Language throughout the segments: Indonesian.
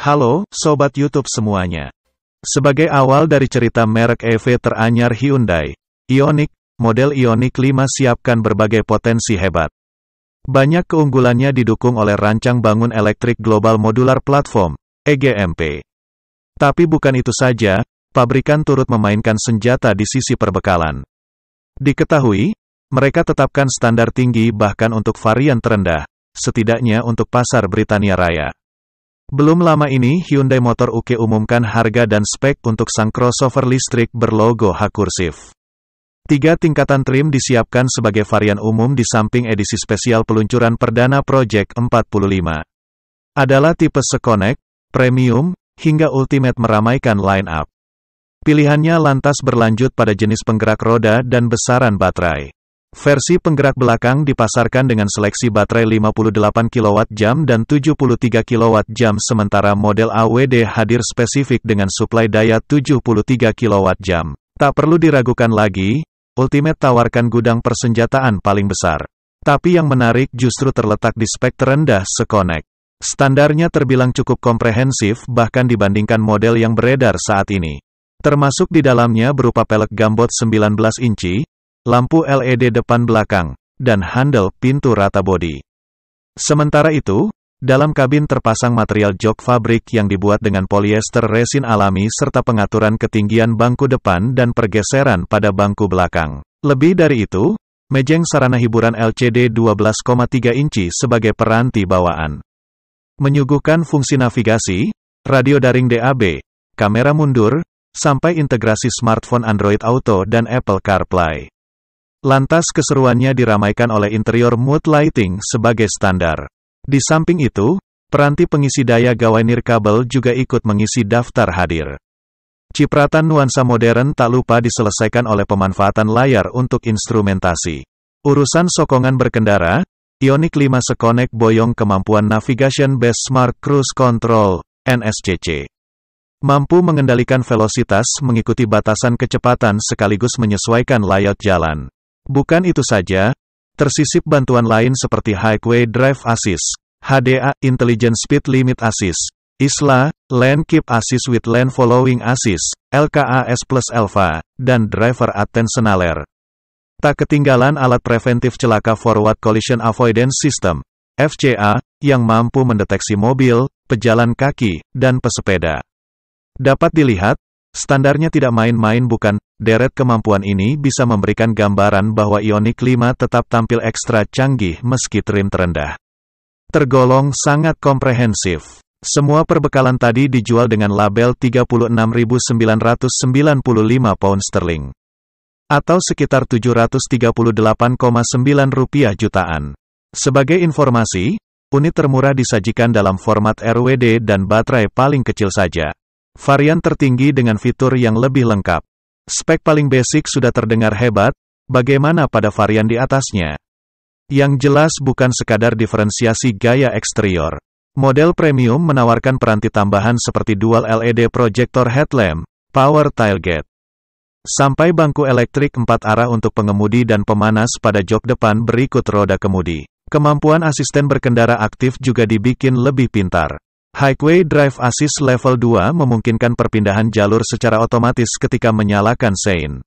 Halo, Sobat YouTube semuanya. Sebagai awal dari cerita merek EV teranyar Hyundai, Ioniq, model Ioniq 5 siapkan berbagai potensi hebat. Banyak keunggulannya didukung oleh rancang bangun elektrik global modular platform, EGMP. Tapi bukan itu saja, pabrikan turut memainkan senjata di sisi perbekalan. Diketahui, mereka tetapkan standar tinggi bahkan untuk varian terendah, setidaknya untuk pasar Britania Raya. Belum lama ini Hyundai Motor UK umumkan harga dan spek untuk sang crossover listrik berlogo H kursif. Tiga tingkatan trim disiapkan sebagai varian umum di samping edisi spesial peluncuran perdana Project 45. Adalah tipe Seconnect, Premium, hingga Ultimate meramaikan line-up. Pilihannya lantas berlanjut pada jenis penggerak roda dan besaran baterai. Versi penggerak belakang dipasarkan dengan seleksi baterai 58 kWh dan 73 kWh sementara model AWD hadir spesifik dengan suplai daya 73 kWh. Tak perlu diragukan lagi, Ultimate tawarkan gudang persenjataan paling besar. Tapi yang menarik justru terletak di spek terendah Sekonek. Standarnya terbilang cukup komprehensif bahkan dibandingkan model yang beredar saat ini. Termasuk di dalamnya berupa pelek gambot 19 inci, lampu LED depan belakang, dan handle pintu rata bodi. Sementara itu, dalam kabin terpasang material jok fabrik yang dibuat dengan polyester resin alami serta pengaturan ketinggian bangku depan dan pergeseran pada bangku belakang. Lebih dari itu, mejeng sarana hiburan LCD 12,3 inci sebagai peranti bawaan. Menyuguhkan fungsi navigasi, radio daring DAB, kamera mundur, sampai integrasi smartphone Android Auto dan Apple CarPlay. Lantas keseruannya diramaikan oleh interior mood lighting sebagai standar. Di samping itu, peranti pengisi daya gawai nirkabel juga ikut mengisi daftar hadir. Cipratan nuansa modern tak lupa diselesaikan oleh pemanfaatan layar untuk instrumentasi. Urusan sokongan berkendara, Ioniq 5 Seconnect boyong kemampuan Navigation Based Smart Cruise Control, NSCC. Mampu mengendalikan velositas mengikuti batasan kecepatan sekaligus menyesuaikan layout jalan. Bukan itu saja, tersisip bantuan lain seperti Highway Drive Assist, HDA, Intelligent Speed Limit Assist, ISLA, Lane Keep Assist with Lane Following Assist, LKAS Plus Alpha, dan Driver Attention Alert. Tak ketinggalan alat preventif celaka Forward Collision Avoidance System, FCA, yang mampu mendeteksi mobil, pejalan kaki, dan pesepeda. Dapat dilihat, Standarnya tidak main-main bukan, deret kemampuan ini bisa memberikan gambaran bahwa Ioniq 5 tetap tampil ekstra canggih meski trim terendah. Tergolong sangat komprehensif. Semua perbekalan tadi dijual dengan label 36.995 pound sterling. Atau sekitar 738,9 rupiah jutaan. Sebagai informasi, unit termurah disajikan dalam format RWD dan baterai paling kecil saja. Varian tertinggi dengan fitur yang lebih lengkap. Spek paling basic sudah terdengar hebat, bagaimana pada varian di atasnya? Yang jelas bukan sekadar diferensiasi gaya eksterior. Model premium menawarkan peranti tambahan seperti dual LED projector headlamp, power tailgate, sampai bangku elektrik empat arah untuk pengemudi dan pemanas pada jok depan berikut roda kemudi. Kemampuan asisten berkendara aktif juga dibikin lebih pintar. Highway Drive Assist Level 2 memungkinkan perpindahan jalur secara otomatis ketika menyalakan sein.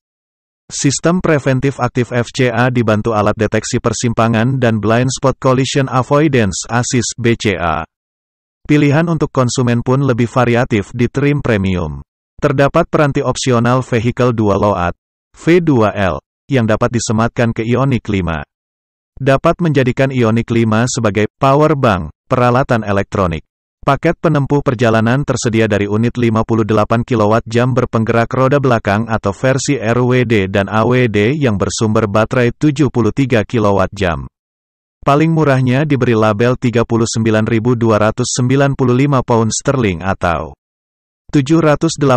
Sistem preventif aktif FCA dibantu alat deteksi persimpangan dan blind spot collision avoidance assist BCA. Pilihan untuk konsumen pun lebih variatif di trim premium. Terdapat peranti opsional vehicle 2 load V2L yang dapat disematkan ke Ioniq 5. Dapat menjadikan Ioniq 5 sebagai power bank peralatan elektronik. Paket penempuh perjalanan tersedia dari unit 58 kWh berpenggerak roda belakang atau versi RWD dan AWD yang bersumber baterai 73 kWh. Paling murahnya diberi label 39.295 pound sterling atau 784,7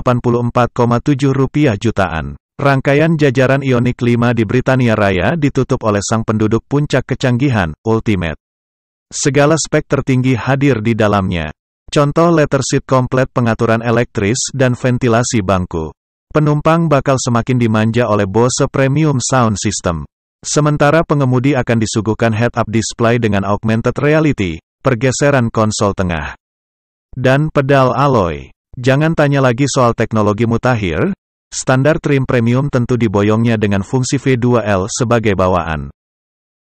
rupiah jutaan. Rangkaian jajaran Ioniq 5 di Britania Raya ditutup oleh sang penduduk puncak kecanggihan, Ultimate. Segala spek tertinggi hadir di dalamnya. Contoh letter sheet komplit pengaturan elektris dan ventilasi bangku. Penumpang bakal semakin dimanja oleh Bose Premium Sound System. Sementara pengemudi akan disuguhkan head-up display dengan augmented reality, pergeseran konsol tengah, dan pedal alloy. Jangan tanya lagi soal teknologi mutakhir, standar trim premium tentu diboyongnya dengan fungsi V2L sebagai bawaan.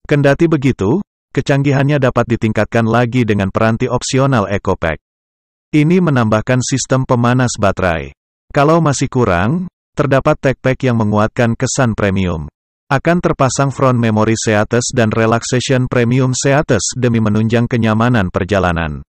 Kendati begitu, kecanggihannya dapat ditingkatkan lagi dengan peranti opsional EcoPack. Ini menambahkan sistem pemanas baterai. Kalau masih kurang, terdapat tech pack yang menguatkan kesan premium. Akan terpasang front memory Seatus dan relaxation premium Seatus demi menunjang kenyamanan perjalanan.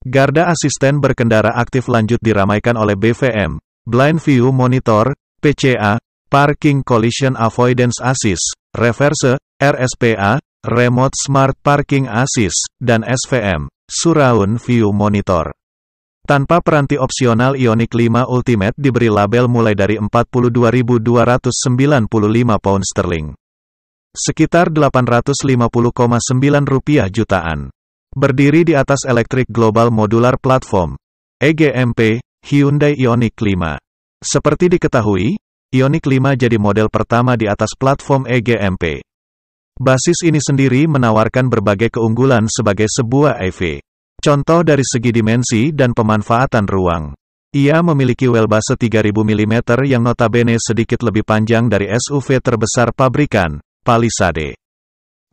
Garda asisten berkendara aktif lanjut diramaikan oleh BVM, Blind View Monitor, PCA, Parking Collision Avoidance Assist, Reverse, RSPA, Remote Smart Parking Assist, dan SVM, Surround View Monitor. Tanpa peranti opsional Ioniq 5 Ultimate diberi label mulai dari 42.295 pound sterling. Sekitar 850,9 rupiah jutaan. Berdiri di atas Electric Global Modular Platform, EGMP, Hyundai Ioniq 5. Seperti diketahui, Ioniq 5 jadi model pertama di atas platform EGMP. Basis ini sendiri menawarkan berbagai keunggulan sebagai sebuah EV. Contoh dari segi dimensi dan pemanfaatan ruang. Ia memiliki wheelbase 3000 mm yang notabene sedikit lebih panjang dari SUV terbesar pabrikan, Palisade.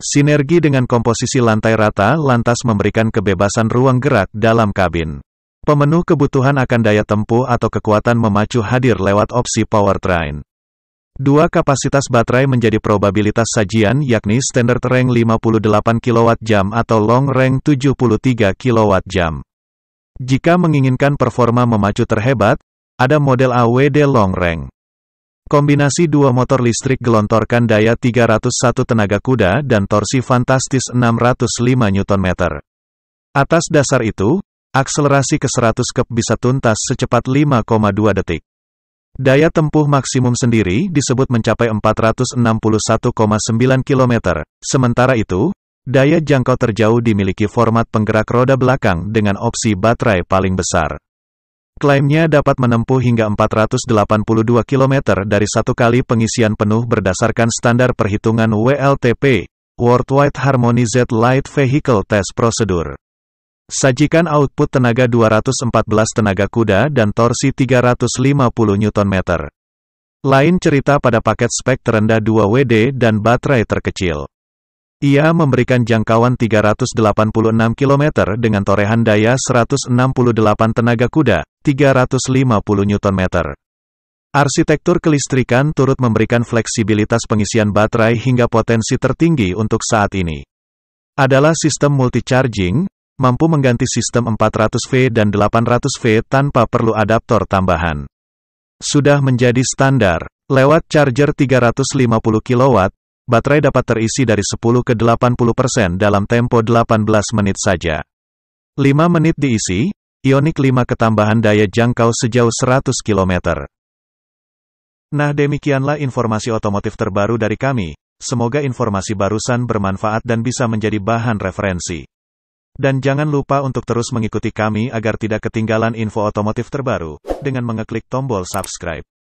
Sinergi dengan komposisi lantai rata lantas memberikan kebebasan ruang gerak dalam kabin. Pemenuh kebutuhan akan daya tempuh atau kekuatan memacu hadir lewat opsi powertrain. Dua kapasitas baterai menjadi probabilitas sajian yakni standard range 58 kWh atau long range 73 kWh. Jika menginginkan performa memacu terhebat, ada model AWD long range. Kombinasi dua motor listrik gelontorkan daya 301 tenaga kuda dan torsi fantastis 605 Nm. Atas dasar itu, akselerasi ke 100 kep bisa tuntas secepat 5,2 detik. Daya tempuh maksimum sendiri disebut mencapai 461,9 km. Sementara itu, daya jangkau terjauh dimiliki format penggerak roda belakang dengan opsi baterai paling besar. Klaimnya dapat menempuh hingga 482 km dari satu kali pengisian penuh berdasarkan standar perhitungan WLTP, Worldwide Harmony Z Light Vehicle Test Procedure. Sajikan output tenaga 214 tenaga kuda dan torsi 350 Nm. Lain cerita pada paket spek terendah 2WD dan baterai terkecil. Ia memberikan jangkauan 386 km dengan torehan daya 168 tenaga kuda, 350 Nm. Arsitektur kelistrikan turut memberikan fleksibilitas pengisian baterai hingga potensi tertinggi untuk saat ini. Adalah sistem multi-charging, mampu mengganti sistem 400V dan 800V tanpa perlu adaptor tambahan. Sudah menjadi standar, lewat charger 350 kW, baterai dapat terisi dari 10 ke 80% dalam tempo 18 menit saja. 5 menit diisi, Ioniq 5 ketambahan daya jangkau sejauh 100 km. Nah demikianlah informasi otomotif terbaru dari kami, semoga informasi barusan bermanfaat dan bisa menjadi bahan referensi. Dan jangan lupa untuk terus mengikuti kami agar tidak ketinggalan info otomotif terbaru, dengan mengeklik tombol subscribe.